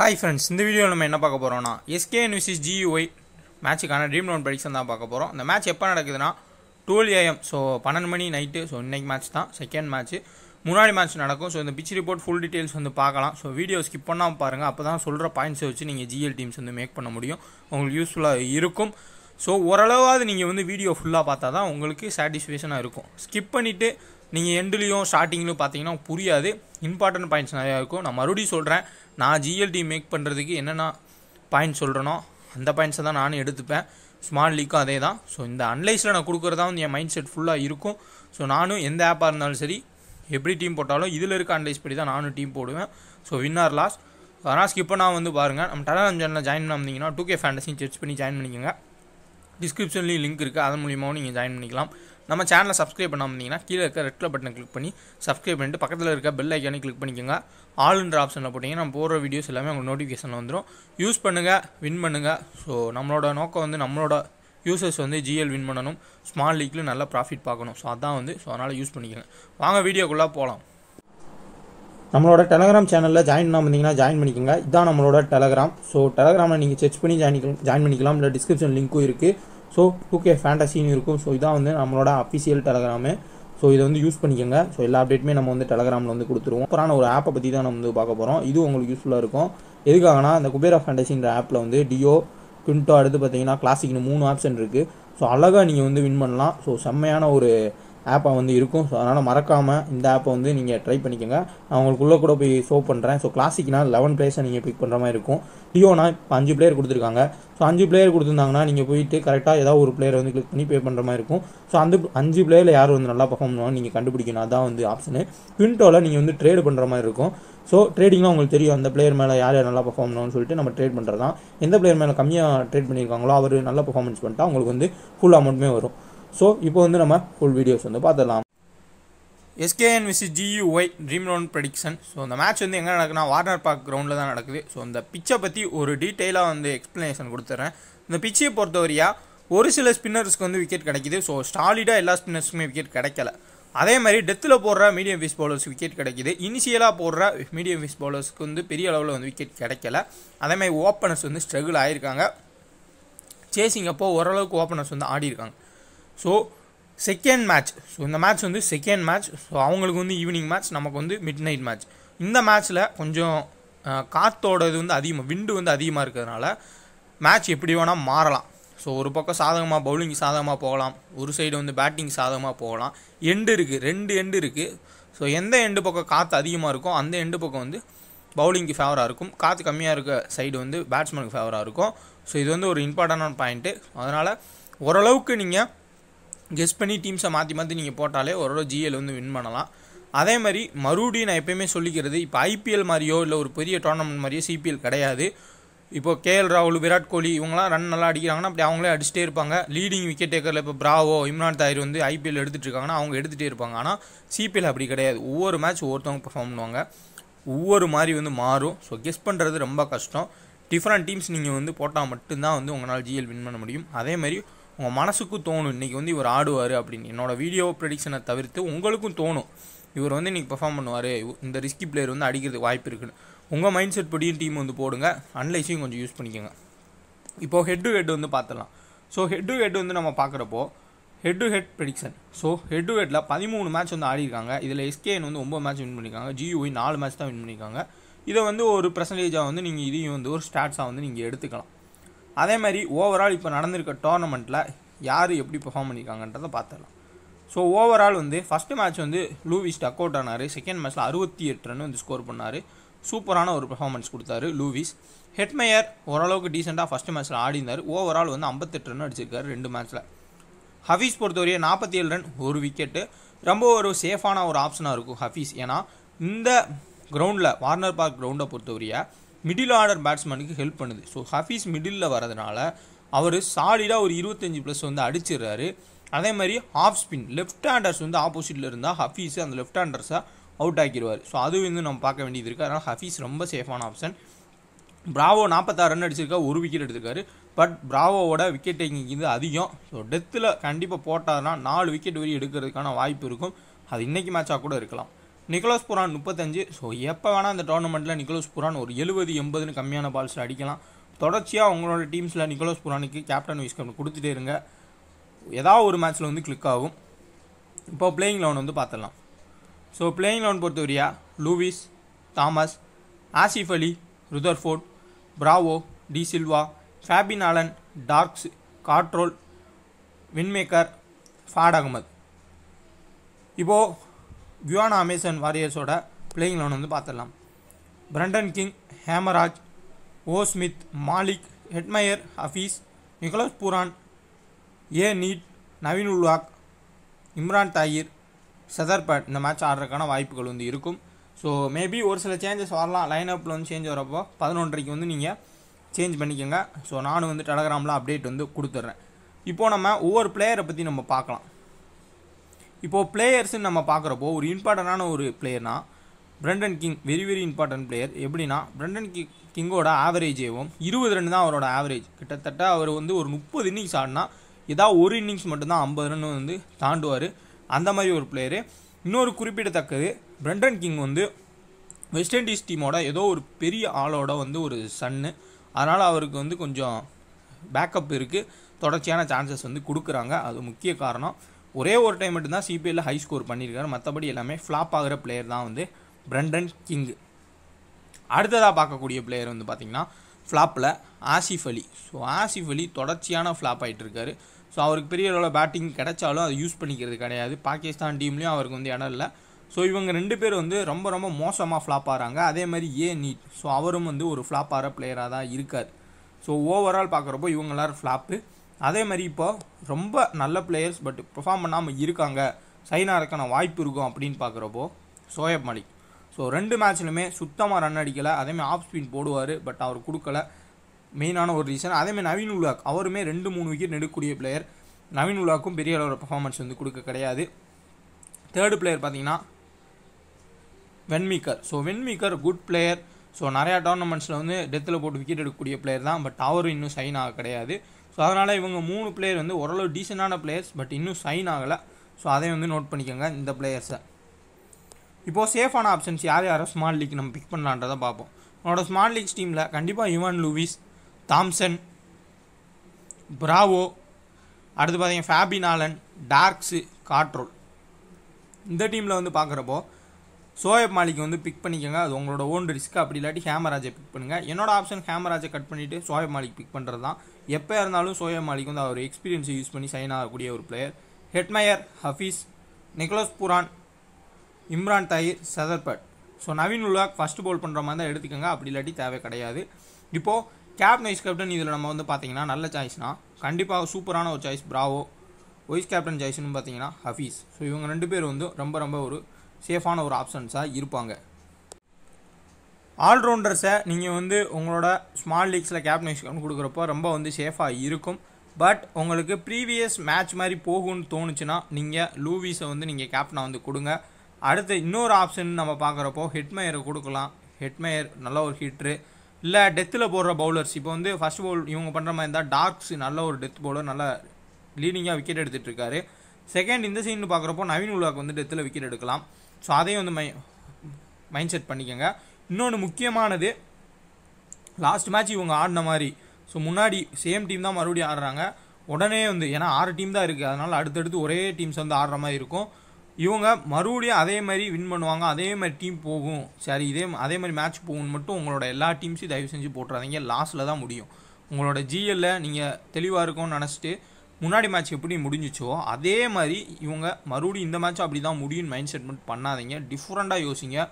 hi friends இந்த வீடியோவில் நம்ம என்ன பார்க்க போகிறோம்னா எஸ்கே விசிஸ் ஜியூஐ மேட்சுக்கான ட்ரீம் லோன் ப்ரெடிக்ஷன் தான் பார்க்க போகிறோம் அந்த மேட்ச் எப்போ நடக்குதுன்னா டுவெல் ஏஎம் ஸோ பன்னெண்டு மணி நைட்டு ஸோ இன்றைக்கி மேட்ச் தான் செகண்ட் மேட்ச்சு முன்னாடி மேட்ச் நடக்கும் ஸோ இந்த பிச் ரிப்போர்ட் ஃபுல் டீட்டெயில்ஸ் வந்து பார்க்கலாம் ஸோ வீடியோ ஸ்கிப் பண்ணாமல் பாருங்கள் அப்போ தான் சொல்கிற பாயிண்ட்ஸை வச்சு நீங்கள் ஜிஎல் டீம்ஸ் வந்து மேக் பண்ண முடியும் உங்களுக்கு யூஸ்ஃபுல்லாக இருக்கும் ஸோ ஓரளவாவது நீங்கள் வந்து வீடியோ ஃபுல்லாக பார்த்தா தான் உங்களுக்கு சாட்டிஸ்ஃபேஷனாக இருக்கும் ஸ்கிப் பண்ணிவிட்டு நீங்கள் எண்டுலேயும் ஸ்டார்டிங்லையும் பார்த்தீங்கன்னா புரியாது இம்பார்ட்டன்ட் பாயிண்ட்ஸ் நிறையா இருக்கும் நான் மறுபடியும் சொல்கிறேன் நான் ஜிஎல்டி மேக் பண்ணுறதுக்கு என்னென்ன பாயிண்ட் சொல்கிறேனோ அந்த பாயிண்ட்ஸை தான் நானும் எடுத்துப்பேன் ஸ்மால் லீக்கும் அதே தான் ஸோ இந்த அன்லைஸில் நான் கொடுக்குறதா வந்து என் மைண்ட் செட் ஃபுல்லாக இருக்கும் ஸோ நானும் எந்த ஆப்பாக இருந்தாலும் சரி எப்படி டீம் போட்டாலும் இதில் இருக்க அன்லைஸ் படி தான் நானும் டீம் போடுவேன் ஸோ வின்னர் லாஸ் அதனால் ஸ்கிப் பண்ணால் வந்து பாருங்கள் நம்ம டெலாம் சேனலில் ஜாயின் பண்ணிங்கன்னா டூ கே ஃபேண்டஸையும் சர்ச் பண்ணி ஜாயின் பண்ணிக்கோங்க டிஸ்கிரிப்ஷன்லேயும் லிங்க் இருக்குது அதன் மூலியமாகவும் நீங்கள் ஜாயின் பண்ணிக்கலாம் நம்ம சேனலை சப்ஸ்கிரைப் பண்ணாமல் இருந்தீங்கன்னா கீழே இருக்க ரெட் கலர் பட்டனை கிளிக் பண்ணி சப்ஸ்கிரைப் பண்ணிட்டு பக்கத்தில் இருக்க பெல் ஐக்கானே கிளிக் பண்ணிக்கோங்க ஆல்ன்ற ஆப்ஷனில் போட்டிங்கன்னா நம்ம போடுற வீடியோஸ் எல்லாமே உங்களுக்கு நோட்டிஃபிகேஷனில் வந்துடும் யூஸ் பண்ணுங்கள் வின் பண்ணுங்கள் ஸோ நம்மளோட நோக்கம் வந்து நம்மளோட யூசர்ஸ் வந்து ஜிஎல் வின் பண்ணணும் ஸ்மால் லீக்கில் நல்லா ப்ராஃபிட் பார்க்கணும் ஸோ அதான் வந்து ஸோ அதனால் யூஸ் பண்ணிக்கோங்க வாங்க வீடியோக்குள்ளே போகலாம் நம்மளோட டெலகிராம் சேனலில் ஜாயின் பண்ண வந்தீங்கன்னா ஜாயின் பண்ணிக்கோங்க இதான் நம்மளோட டெலகிராம் ஸோ டெலகிராமில் நீங்கள் செக் பண்ணி ஜாயின் ஜாயின் பண்ணிக்கலாம் இல்லை டிஸ்கிரிப்ஷன் லிங்க்கும் இருக்குது ஸோ டூ கே ஃபேண்டசின்னு இருக்கும் ஸோ இதான் வந்து நம்மளோட அஃபிஷியல் டெலகிராமு ஸோ இதை வந்து யூஸ் பண்ணிக்கோங்க ஸோ எல்லா அப்டேட்டுமே நம்ம வந்து டெலகிராமில் வந்து கொடுத்துருவோம் அப்புறம் ஒரு ஆப்பை பற்றி தான் நம்ம வந்து பார்க்க போகிறோம் இது உங்களுக்கு யூஸ்ஃபுல்லாக இருக்கும் எதுக்காகனா இந்த குபேரா ஃபேண்டசின்ற ஆப்பில் வந்து டியோ குவிண்டோ அடுத்து பார்த்தீங்கன்னா கிளாசிக்னு மூணு ஆப்ஷன் இருக்குது ஸோ அழகாக நீங்கள் வந்து வின் பண்ணலாம் ஸோ செம்மையான ஒரு ஆப்பாக வந்து இருக்கும் ஸோ அதனால் மறக்காமல் இந்த ஆப்பை வந்து நீங்கள் ட்ரை பண்ணிக்கோங்க நான் உங்களுக்குள்ளே கூட போய் ஷோ பண்ணுறேன் ஸோ கிளாசிக்னா லெவன் பிளேஸை நீங்கள் பிக் பண்ணுற மாதிரி இருக்கும் டியோனா இப்போ அஞ்சு பிளேயர் கொடுத்துருக்காங்க ஸோ அஞ்சு பிளேயர் கொடுத்துருந்தாங்கன்னா நீங்கள் போயிட்டு கரெக்டாக ஏதாவது ஒரு பிளேயர் வந்து கிளிக் பண்ணி பே பண்ணுற மாதிரி இருக்கும் ஸோ அந்த அஞ்சு பிளேயரில் யார் வந்து நல்லா பர்ஃபார்ம் பண்ணுவோம் நீங்கள் கண்டுபிடிக்கணும் அதான் வந்து ஆப்ஷனு குவிண்டோவில் நீங்கள் வந்து ட்ரேடு பண்ணுற மாதிரி இருக்கும் ஸோ ட்ரேடிங்லாம் உங்களுக்கு தெரியும் அந்த பிளேயர் மேலே யார் யார் நல்லா பர்ஃபார்ம் பண்ணணும்னு சொல்லிட்டு நம்ம ட்ரேட் பண்ணுறது தான் எந்த பிளேயர் மேலே கம்மியாக ட்ரேட் பண்ணியிருக்காங்களோ அவர் நல்லா பர்ஃபார்மன்ஸ் பண்ணிட்டா உங்களுக்கு வந்து ஃபுல் அமௌண்ட்டுமே வரும் ஸோ இப்போ வந்து நம்ம ஃபுல் வீடியோஸ் வந்து பார்த்துடலாம் எஸ்கேஎன் விசி GUY dream eleven prediction so அந்த மேட்ச் வந்து எங்கே நடக்குன்னா வார்னர் பார்க் கிரவுண்டில் தான் நடக்குது ஸோ அந்த பிச்சை பற்றி ஒரு டீட்டெயிலாக வந்து எக்ஸ்ப்ளனேஷன் கொடுத்துட்றேன் இந்த பிச்சையை பொறுத்தவரையா ஒரு சில ஸ்பின்னர்ஸ்க்கு வந்து விக்கெட் கிடைக்கிது ஸோ ஸ்டாலிடாக எல்லா ஸ்பின்னர்ஸுக்குமே விக்கெட் கிடைக்கல அதே மாதிரி டெத்தில் போடுற மீடியம் ஃபீஸ் பவுலர்ஸ் விக்கெட் கிடைக்கிது இனிஷியலாக போடுற மீடியம் ஃபீஸ் பவுலர்ஸ்க்கு வந்து பெரிய அளவில் வந்து விக்கெட் கிடைக்கல அதேமாதிரி ஓப்பனர்ஸ் வந்து ஸ்ட்ரகிள் ஆகியிருக்காங்க சேசிங் அப்போது ஓரளவுக்கு ஓப்பனர்ஸ் வந்து ஆடி இருக்காங்க ஸோ செகண்ட் மேட்ச் ஸோ இந்த மேட்ச் வந்து செகண்ட் மேட்ச் ஸோ அவங்களுக்கு வந்து ஈவினிங் மேட்ச் நமக்கு வந்து மிட் நைட் மேட்ச் இந்த மேட்ச்சில் கொஞ்சம் காற்றோட இது வந்து அதிகமாக விண்டு வந்து அதிகமாக இருக்கிறதுனால மேட்ச் எப்படி வேணால் மாறலாம் ஸோ ஒரு பக்கம் சாதகமாக பவுலிங் சாதகமாக போகலாம் ஒரு சைடு வந்து பேட்டிங் சாதகமாக போகலாம் எண்டு இருக்குது ரெண்டு எண்டு இருக்குது ஸோ எந்த எண்டு பக்கம் காற்று அதிகமாக இருக்கோ அந்த எண்டு பக்கம் வந்து பவுலிங்க்கு ஃபேவராக இருக்கும் காற்று கம்மியாக இருக்க சைடு வந்து பேட்ஸ்மேனுக்கு ஃபேவராக இருக்கும் ஸோ இது வந்து ஒரு இம்பார்ட்டண்டான பாயிண்ட்டு அதனால் ஓரளவுக்கு நீங்கள் கெஸ் பண்ணி டீம்ஸை மாற்றி மாற்றி நீங்கள் போட்டாலே ஓரளவு ஜிஎல் வந்து வின் பண்ணலாம் அதே மாதிரி மறுபடியும் நான் எப்பயுமே சொல்லிக்கிறது இப்போ ஐபிஎல் மாதிரியோ இல்லை ஒரு பெரிய டோர்னமெண்ட் மாதிரியோ சிபிஎல் கிடையாது இப்போ கேஎல் ராகுல் விராட் கோலி இவங்களாம் ரன் நல்லா அடிக்கிறாங்கன்னா அப்படி அவங்களே அடிச்சுட்டே இருப்பாங்க லீடிங் விக்கெட் டேக்கரில் இப்போ பிராவோ இம்ரான் தாயிர் வந்து ஐபிஎல் எடுத்துகிட்டு இருக்காங்கன்னா அவங்க எடுத்துகிட்டே இருப்பாங்க ஆனால் சிபிஎல் அப்படி கிடையாது ஒவ்வொரு மேட்ச் ஒவ்வொருத்தவங்க பர்ஃபார்ம் பண்ணுவாங்க ஒவ்வொரு மாதிரி வந்து மாறும் ஸோ கெஸ் பண்ணுறது ரொம்ப கஷ்டம் டிஃப்ரெண்ட் டீம்ஸ் நீங்கள் வந்து போட்டால் மட்டும்தான் வந்து உங்களால் ஜிஎல் வின் பண்ண முடியும் அதே மாதிரி உங்கள் மனசுக்கும் தோணும் இன்றைக்கி வந்து இவர் ஆடுவார் அப்படின்னு என்னோடய வீடியோ ப்ரெடிக்ஷனை தவிர்த்து உங்களுக்கும் தோணும் இவர் வந்து இன்றைக்கி பெர்ஃபார்ம் பண்ணுவார் இந்த ரிஸ்கி பிளேயர் வந்து அடிக்கிறதுக்கு வாய்ப்பு இருக்குன்னு உங்கள் மைண்ட் செட் படியும் டீம் வந்து போடுங்க அன்லைஸையும் கொஞ்சம் யூஸ் பண்ணிக்கோங்க இப்போது ஹெட் டு ஹெட் வந்து பார்த்துடலாம் ஸோ ஹெட் டு ஹெட் வந்து நம்ம பார்க்குறப்போ head to head prediction so head to ஹெட்டில் பதிமூணு மேட்ச் வந்து ஆடிருக்காங்க இதில் எஸ்கேஎன் வந்து ஒம்பது மேட்ச் வின் பண்ணியிருக்காங்க ஜியூஐ e நாலு மேட்ச் தான் வின் பண்ணியிருக்காங்க இதை வந்து ஒரு பர்சன்டேஜாக வந்து நீங்கள் இதையும் வந்து ஒரு ஸ்டாட்ஸாக வந்து நீங்கள் எடுத்துக்கலாம் அதே மாதிரி ஓவரால் இப்போ நடந்திருக்க டோர்னமெண்ட்டில் யார் எப்படி பெர்ஃபார்ம் பண்ணியிருக்காங்கன்றதை பார்த்துடலாம் ஸோ ஓவரால் வந்து ஃபஸ்ட்டு மேட்ச் வந்து லூவிஸ் டக் அவுட் ஆனார் செகண்ட் மேட்ச்சில் அறுபத்தி எட்டு ரன் வந்து ஸ்கோர் பண்ணார் சூப்பரான ஒரு பெர்ஃபார்மன்ஸ் கொடுத்தாரு லூவிஸ் ஹெட்மேயர் ஓரளவுக்கு டீசெண்டாக ஃபஸ்ட்டு மேட்ச்சில் ஆடினார் ஓவரால் வந்து ஐம்பத்தெட்டு ரன் அடிச்சிருக்காரு ரெண்டு மேட்ச்சில் ஹஃபீஸ் பொறுத்தவரையே நாற்பத்தி ஏழு ரன் ஒரு விக்கெட்டு ரொம்ப ஒரு சேஃபான ஒரு ஆப்ஷனாக இருக்கும் ஹஃபீஸ் ஏன்னா இந்த கிரவுண்டில் வார்னர் பார்க் கிரவுண்டை பொறுத்தவரைய மிடில் ஆர்டர் பேட்ஸ்மேனுக்கு ஹெல்ப் பண்ணுது ஸோ ஹஃபீஸ் மிடில் வரதுனால அவர் சாலிடாக ஒரு இருபத்தஞ்சி ப்ளஸ் வந்து அடிச்சிடுறாரு அதே மாதிரி ஆஃப் ஸ்பின் லெஃப்ட் ஹேண்டர்ஸ் வந்து ஆப்போசிட்டில் இருந்தால் ஹஃபீஸ் அந்த லெஃப்ட் ஹேண்டர்ஸாக அவுட் ஆக்கிடுவார் ஸோ அது வந்து நம்ம பார்க்க வேண்டியது இருக்குது அதனால் ஹஃபீஸ் ரொம்ப சேஃபான ஆப்ஷன் பிராவோ நாற்பத்தாறு ரன் அடிச்சிருக்கா ஒரு விக்கெட் எடுத்திருக்காரு பட் பிராவோவோட விக்கெட் டேக்கிங் இது அதிகம் ஸோ டெத்தில் கண்டிப்பாக போட்டாருன்னா நாலு விக்கெட் வரி எடுக்கிறதுக்கான வாய்ப்பு இருக்கும் அது இன்றைக்கி மேட்சாக கூட இருக்கலாம் நிக்கோலஸ் புரான் முப்பத்தஞ்சு ஸோ எப்போ வேணால் அந்த டோர்னமெண்ட்டில் நிக்கோலஸ் புரான் ஒரு எழுபது எண்பதுன்னு கம்மியான பால்ஸ் அடிக்கலாம் தொடர்ச்சியாக உங்களோட டீம்ஸில் நிக்கோலஸ் புரானுக்கு கேப்டன் வைஸ் கேப்டன் கொடுத்துட்டே இருங்க ஏதாவது ஒரு மேட்ச்சில் வந்து கிளிக் ஆகும் இப்போ பிளேயிங் லெவன் வந்து பார்த்துடலாம் ஸோ பிளேயிங் லெவன் பொறுத்தவரையா Lewis Thomas Asif Ali Rutherford Bravo de Silva Fabian Allen Drakes Cottrell வின்மேக்கர் ஃபாட் அகமது இப்போது குயானா அமேசன் வாரியர்ஸோட பிளேயிங் லெவன் வந்து பார்த்துடலாம் Brandon King Hemraj O Smith Malik Hetmyer Hafeez Nicholas Pooran ஏ நீட் நவீன் உல்வாக் இம்ரான் தாயிர் சதர்பேட் இந்த மேட்ச் ஆடுறதுக்கான வாய்ப்புகள் வந்து இருக்கும் ஸோ மேபி ஒரு சில சேஞ்சஸ் வரலாம் லைன் அப்பில் வந்து சேஞ்ச் வரப்போ பதினொன்றரைக்கு வந்து நீங்கள் சேஞ்ச் பண்ணிக்கோங்க ஸோ நானும் வந்து டெலகிராமில் அப்டேட் வந்து கொடுத்துட்றேன் இப்போது நம்ம ஒவ்வொரு பிளேயரை பற்றி நம்ம பார்க்கலாம் இப்போது பிளேயர்ஸ்ன்னு நம்ம பார்க்குறப்போ ஒரு இம்பார்ட்டண்டான ஒரு பிளேயர்னா Brandon King very very important player எப்படின்னா பிரண்டன் கிங் கிங்கோட ஆவரேஜ் ஏவும் இருபது ரெண்டு தான் அவரோட ஆவரேஜ் கிட்டத்தட்ட அவர் வந்து ஒரு முப்பது இன்னிங்ஸ் ஆடினா ஏதாவது ஒரு இன்னிங்ஸ் மட்டும்தான் ஐம்பது ரன் வந்து தாண்டுவார் அந்த மாதிரி ஒரு பிளேயரு இன்னொரு குறிப்பிடத்தக்கது பிரண்டன் கிங் வந்து வெஸ்ட் இண்டீஸ் டீமோட ஏதோ ஒரு பெரிய ஆளோட வந்து ஒரு சன்னு அதனால் அவருக்கு வந்து கொஞ்சம் பேக்கப் இருக்குது தொடர்ச்சியான சான்சஸ் வந்து கொடுக்குறாங்க அது முக்கிய காரணம் ஒரே ஒரு டைம் மட்டும்தான் சிபிஎல்ல ஹை ஸ்கோர் பண்ணியிருக்காரு மற்றபடி எல்லாமே ஃப்ளாப் ஆகிற பிளேயர் தான் வந்து பிரண்டன் கிங்கு அடுத்ததாக பார்க்கக்கூடிய பிளேயர் வந்து பார்த்திங்கன்னா ஃப்ளாப்பில் ஆசிஃப் அலி ஸோ ஆசிஃப் அலி தொடர்ச்சியான ஃப்ளாப் ஆகிட்டுருக்காரு ஸோ அவருக்கு பெரிய அளவில் பேட்டிங் கிடைச்சாலும் அதை யூஸ் பண்ணிக்கிறது கிடையாது பாகிஸ்தான் டீம்லேயும் அவருக்கு வந்து இடம் இல்லை ஸோ இவங்க ரெண்டு பேர் வந்து ரொம்ப ரொம்ப மோசமாக ஃப்ளாப் ஆகிறாங்க அதே மாதிரி ஏ நீட் ஸோ அவரும் வந்து ஒரு ஃப்ளாப் ஆகிற பிளேயராக தான் இருக்கார் ஸோ ஓவரால் பார்க்குறப்போ இவங்க ஃப்ளாப்பு அதே மாதிரி இப்போ ரொம்ப நல்ல பிளேயர்ஸ் பட் பெர்ஃபார்ம் பண்ணாமல் இருக்காங்க சைனா இருக்கான வாய்ப்பு இருக்கும் அப்படின்னு பார்க்குறப்போ சோயப் மலிக் ஸோ ரெண்டு மேட்ச்லையுமே சுத்தமாக ரன் அடிக்கலை அதேமாதிரி ஆஃப் ஸ்பின் போடுவார் பட் அவர் கொடுக்கல மெயினான ஒரு ரீசன் அதேமாதிரி நவீன் உலாக் அவருமே ரெண்டு மூணு விக்கெட் எடுக்கக்கூடிய பிளேயர் நவீன் உலாக்கும் பெரிய அளவில் பர்ஃபார்மன்ஸ் வந்து கொடுக்க கிடையாது தேர்டு பிளேயர் பார்த்தீங்கன்னா வெண்மீக்கர் ஸோ வெண்மீக்கர் குட் பிளேயர் ஸோ நிறையா டோர்னமெண்ட்ஸில் வந்து டெத்தில் போட்டு விக்கெட் எடுக்கக்கூடிய பிளேயர் தான் பட் அவரும் இன்னும் சைன் ஆக கிடையாது ஸோ அதனால் இவங்க மூணு பிளேயர் வந்து ஓரளவு டீசெண்டான பிளேயர்ஸ் பட் இன்னும் சைன் ஆகலை ஸோ அதையும் வந்து நோட் பண்ணிக்கோங்க இந்த பிளேயர்ஸை இப்போது சேஃபான ஆப்ஷன்ஸ் யார் யாரோ ஸ்மால் லீக் நம்ம பிக் பண்ணலான்றதை பார்ப்போம் அவனோட ஸ்மால் லீக்ஸ் டீமில் கண்டிப்பாக யுவான் லூவிஸ் தாம்சன் ப்ராவோ அடுத்து பார்த்தீங்கன்னா ஃபேபி நாலன் டார்க்ஸு காட்ரோல் இந்த டீமில் வந்து பார்க்குறப்போ சோயப் மாலிக் வந்து பிக் பண்ணிக்கோங்க அது உங்களோட ஓன் ரிஸ்க்கு அப்படி இல்லாட்டி ஹேமராஜை பிக் பண்ணுங்கள் என்னோட ஆப்ஷன் ஹேமராஜை கட் பண்ணிவிட்டு சோயப் மாலிக் பிக் பண்ணுறது தான் எப்போ இருந்தாலும் சோயப் மாலிக் வந்து அவர் எக்ஸ்பீரியன்ஸை யூஸ் பண்ணி சைன் ஆகக்கூடிய ஒரு player Hetmyer Hafeez Nicholas Pooran Imran Tahir Shepherd so Naveen Ulhaq first bowl பண்ணுற மாதிரி தான் எடுத்துக்கோங்க அப்படி இல்லாட்டி தேவை கிடையாது இப்போது கேப் நைஸ் கேப்டன் இதில் நம்ம வந்து பார்த்தீங்கன்னா நல்ல சாய்ஸ்னால் கண்டிப்பாக சூப்பரான ஒரு சாய்ஸ் ப்ராவோ வைஸ் கேப்டன் சாய்ஸ்னு பார்த்தீங்கன்னா ஹஃபீஸ் ஸோ இவங்க ரெண்டு பேர் வந்து ரொம்ப ரொம்ப ஒரு சேஃபான ஒரு ஆப்ஷன்ஸாக இருப்பாங்க ஆல்ரவுண்டர்ஸை நீங்கள் வந்து உங்களோட ஸ்மால் லீக்ஸில் கேப்டனேஷன் கொடுக்குறப்போ ரொம்ப வந்து சேஃபாக இருக்கும் பட் உங்களுக்கு ப்ரீவியஸ் மேட்ச் மாதிரி போகும்னு தோணுச்சுன்னா நீங்கள் லூவிஸை வந்து நீங்கள் கேப்டனாக வந்து கொடுங்க அடுத்து இன்னொரு ஆப்ஷன் நம்ம பார்க்குறப்போ ஹெட்மேயரை கொடுக்கலாம் ஹெட்மேயர் நல்ல ஒரு ஹிட்ரு இல்லை டெத்தில் போடுற பவுலர்ஸ் இப்போ வந்து ஃபஸ்ட் பவுல் இவங்க பண்ணுற மாதிரி இருந்தால் டார்க்ஸ் நல்ல ஒரு டெத் பவுலர் நல்லா லீடிங்காக விக்கெட் எடுத்துகிட்டு இருக்காரு செகண்ட் இந்த சீன் பார்க்குறப்போ நவீன் உலாக்கு வந்து டெத்தில் விக்கெட் எடுக்கலாம் ஸோ அதையும் வந்து மை மைண்ட் செட் பண்ணிக்கோங்க இன்னொன்று முக்கியமானது லாஸ்ட் மேட்ச் இவங்க ஆடின மாதிரி ஸோ முன்னாடி சேம் டீம் தான் மறுபடியும் ஆடுறாங்க உடனே வந்து ஏன்னா ஆறு டீம் தான் இருக்குது அதனால் அடுத்தடுத்து ஒரே டீம்ஸ் வந்து ஆடுற மாதிரி இருக்கும் இவங்க மறுபடியும் அதே மாதிரி வின் பண்ணுவாங்க அதே மாதிரி டீம் போகும் சரி இதே அதே மாதிரி மேட்ச் போகும்னு மட்டும் உங்களோட எல்லா டீம்ஸையும் தயவு செஞ்சு போட்டுறாதீங்க லாஸ்ட்டில் தான் முடியும் உங்களோட ஜிஎல்ல நீங்கள் தெளிவாக இருக்கும்னு நினச்சிட்டு முன்னாடி மேட்ச் எப்படி முடிஞ்சிச்சோ அதே மாதிரி இவங்க மறுபடியும் இந்த மேட்ச் அப்படி தான் முடியும் மைண்ட் செட் மட்டும் பண்ணாதீங்க டிஃப்ரெண்ட்டாக யோசிங்க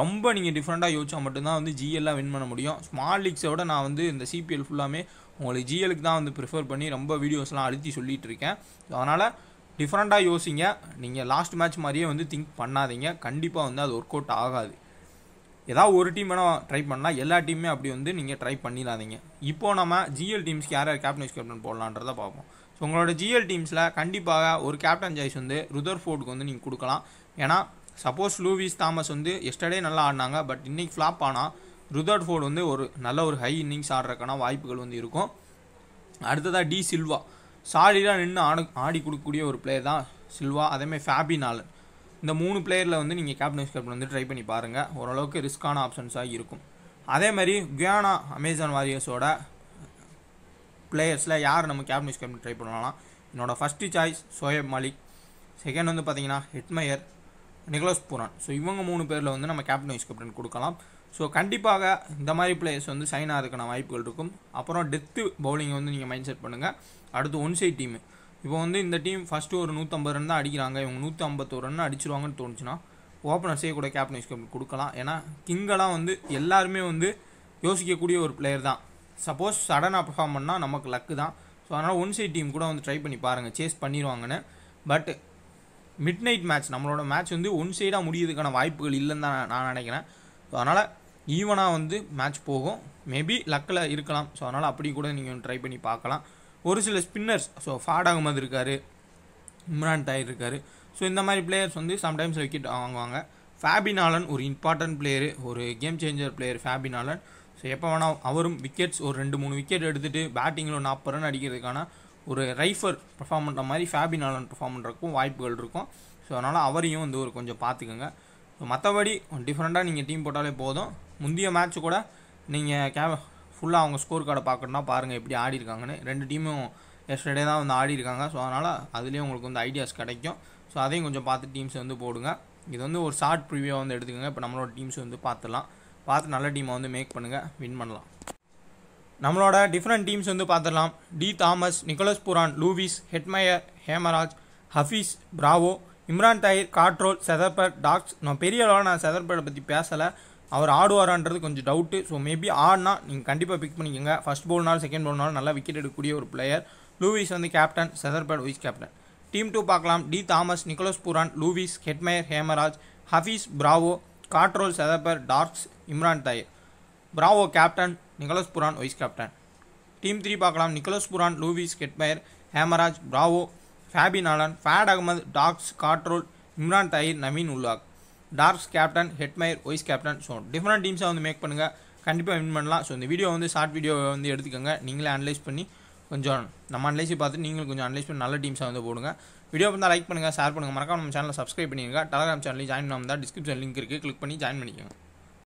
ரொம்ப நீங்கள் டிஃப்ரெண்ட்டாக யோசிச்சா மட்டும்தான் வந்து ஜிஎல்லாம் வின் பண்ண முடியும் ஸ்மால் லீக்ஸை விட நான் வந்து இந்த சிபிஎல் ஃபுல்லாமே உங்களுக்கு ஜிஎலுக்கு தான் வந்து ப்ரிஃபர் பண்ணி ரொம்ப வீடியோஸ்லாம் அழுத்தி சொல்லிகிட்டு இருக்கேன் அதனால் டிஃப்ரெண்ட்டாக யோசிங்க நீங்கள் லாஸ்ட் மேட்ச் மாதிரியே வந்து திங்க் பண்ணாதீங்க கண்டிப்பாக வந்து அது ஒர்க் அவுட் ஆகாது ஏதாவது ஒரு டீம் வேணால் ட்ரை பண்ணலாம் எல்லா டீமுமே அப்படி வந்து நீங்கள் ட்ரை பண்ணிடாதீங்க இப்போது நம்ம ஜிஎல் டீம்ஸ்க்கு யார் யார் கேப்டன் வைஸ் கேப்டன் போடலான்றதை பார்ப்போம் ஸோ உங்களோட ஜிஎல் டீம்ஸில் கண்டிப்பாக ஒரு கேப்டன் சாய்ஸ் வந்து ருதர் ஃபோர்டுக்கு வந்து நீங்கள் கொடுக்கலாம் ஏன்னா சப்போஸ் லூவிஸ் தாமஸ் வந்து எஸ்டர்டே நல்லா ஆடினாங்க பட் இன்றைக்கி ஃப்ளாப் ஆனால் ருதர் ஃபோர்டு வந்து ஒரு நல்ல ஒரு ஹை இன்னிங்ஸ் ஆடுறதுக்கான வாய்ப்புகள் வந்து இருக்கும் அடுத்ததாக டி சில்வா சாலிலாம் நின்று ஆடு ஆடி கொடுக்கக்கூடிய ஒரு பிளேயர் தான் சில்வா அதேமாதிரி ஃபேபி நாலன் இந்த மூணு பிளேயரில் வந்து நீங்கள் கேப்டன் கேப்டன் வந்து ட்ரை பண்ணி பாருங்கள் ஓரளவுக்கு ரிஸ்க்கான ஆப்ஷன்ஸாக இருக்கும் அதே மாதிரி குயானா அமேசான் வாரியர்ஸோட பிளேயர்ஸில் யார் நம்ம கேப் மிஸ் கேப்டன் ட்ரை பண்ணலாம் என்னோட first choice Shoaib Malik second வந்து பார்த்தீங்கன்னா ஹெட்மயர் நிகலோஸ் புரான் ஸோ இவங்க மூணு பேரில் வந்து நம்ம கேப்டன் வைஸ் கேப்டன் கொடுக்கலாம் ஸோ கண்டிப்பாக இந்த மாதிரி பிளேயர்ஸ் வந்து சைன் ஆகிறதுக்கான வாய்ப்புகள் இருக்கும் அப்புறம் டெத்து பவுலிங் வந்து நீங்கள் மைண்ட் செட் பண்ணுங்கள் அடுத்து ஒன் சைட் டீமு இப்போ வந்து இந்த டீம் ஃபஸ்ட்டு ஒரு நூற்றம்பது ரன் தான் அடிக்கிறாங்க இவங்க நூற்றி ஐம்பத்தோரு ரன் அடிச்சிருவாங்கன்னு தோணுச்சுன்னா ஓப்பனர்ஸே கூட கேப்டன் வைஸ் கேப்டன் கொடுக்கலாம் ஏன்னா கிங்கெல்லாம் வந்து எல்லாருமே வந்து யோசிக்கக்கூடிய ஒரு பிளேயர் தான் சப்போஸ் சடனாக பர்ஃபார்ம் பண்ணால் நமக்கு லக்கு தான் ஸோ அதனால் ஒன் சைட் டீம் கூட வந்து ட்ரை பண்ணி பாருங்கள் சேஸ் பண்ணிடுவாங்கன்னு பட் மிட் நைட் மேட்ச் நம்மளோட மேட்ச் வந்து ஒன் சைடாக முடியறதுக்கான வாய்ப்புகள் இல்லைன்னு தான் நான் நினைக்கிறேன் ஸோ அதனால் ஈவனாக வந்து மேட்ச் போகும் மேபி லக்கில் இருக்கலாம் ஸோ அதனால் அப்படி கூட நீங்கள் ட்ரை பண்ணி பார்க்கலாம் ஒரு சில ஸ்பின்னர்ஸ் ஸோ ஃபாட் அகமது இருக்கார் இம்ரான் தாயிர் இருக்கார் ஸோ இந்த மாதிரி பிளேயர்ஸ் வந்து சம்டைம்ஸ் விக்கெட் வாங்குவாங்க ஃபேபினாலன் ஒரு இம்பார்ட்டன்ட் பிளேயரு ஒரு game changer player Fabian Allen so எப்போ வேணால் அவரும் விக்கெட்ஸ் ஒரு ரெண்டு மூணு விக்கெட் எடுத்துகிட்டு பேட்டிங்கில் ஒரு நாற்பது ரன் அடிக்கிறதுக்கான ஒரு ரைஃபர் பர்ஃபார்ம் பண்ணுற மாதிரி ஃபேபி நாலன் பர்ஃபார்ம் பண்ணுறக்கும் வாய்ப்புகள் இருக்கும் ஸோ அதனால் அவரையும் வந்து ஒரு கொஞ்சம் பார்த்துக்கோங்க ஸோ மற்றபடி டிஃப்ரெண்ட்டாக நீங்கள் டீம் போட்டாலே போதும் முந்தைய மேட்ச் கூட நீங்கள் கே ஃபுல்லாக அவங்க ஸ்கோர் கார்டை பார்க்கணுன்னா பாருங்கள் எப்படி ஆடி இருக்காங்கன்னு ரெண்டு டீமும் எஸ்டர்டே தான் வந்து ஆடி இருக்காங்க ஸோ அதனால் அதுலேயும் உங்களுக்கு வந்து ஐடியாஸ் கிடைக்கும் ஸோ அதையும் கொஞ்சம் பார்த்து டீம்ஸ் வந்து போடுங்க இது வந்து ஒரு ஷார்ட் ப்ரிவியூவாக வந்து எடுத்துக்கோங்க இப்போ நம்மளோட டீம்ஸ் வந்து பார்த்துலாம் பார்த்து நல்ல டீமை வந்து மேக் பண்ணுங்கள் வின் பண்ணலாம் நம்மளோட டிஃப்ரெண்ட் டீம்ஸ் வந்து பார்த்துடலாம் D Thomas Nicholas Pooran Lewis Hetmyer Hemraj Hafeez Bravo Imran Tahir Cottrell செதர்பர் டாக்ஸ் நான் பெரிய அளவில் நான் செதர்பரை பற்றி பேசலை அவர் ஆடுவாரான்றது கொஞ்சம் டவுட்டு ஸோ மேபி ஆடினா நீங்கள் கண்டிப்பாக பிக் பண்ணிக்கோங்க ஃபஸ்ட் போல்னாலும் செகண்ட் போல்னாலும் நல்லா விக்கெட் எடுக்கக்கூடிய ஒரு பிளேயர் லூவிஸ் வந்து captain Rutherford vice captain team two பார்க்கலாம் D Thomas Nicholas Pooran Lewis Hetmyer Hemraj Hafeez Bravo Cottrell Shepherd Drakes Imran Tahir Bravo captain Nicholas Pooran vice captain team three பார்க்கலாம் Nicholas Pooran Lewis Hetmyer Hemraj Bravo Fabian Allen Fawad Ahmed Drakes Cottrell Imran Tahir Naveen ul Haq Drakes captain Hetmyer vice captain so different டீம்ஸாக வந்து make பண்ணுங்கள் கண்டிப்பாக win பண்ணலாம் so இந்த video வந்து short video வந்து எடுத்துக்கோங்க நீங்களே அனலைஸ் பண்ணி கொஞ்சம் நம்ம அனலைஸ் பார்த்துட்டு நீங்களும் கொஞ்சம் அனலைஸ் பண்ணி நல்ல டீம்ஸாக வந்து போடுங்க வீடியோ பண்ணால் லைக் பண்ணுங்கள் ஷேர் பண்ணுங்கள் மறக்காம நம்ம சேனலில் சப்ஸ்கிரைப் பண்ணிடுங்க டெலகிராம் சேனலில் ஜாயின் பண்ணாமல் தான் டிஸ்கிரிப்ஷன் லிங்க் இருக்குது கிளிக் பண்ணி ஜாயின் பண்ணிக்கோங்க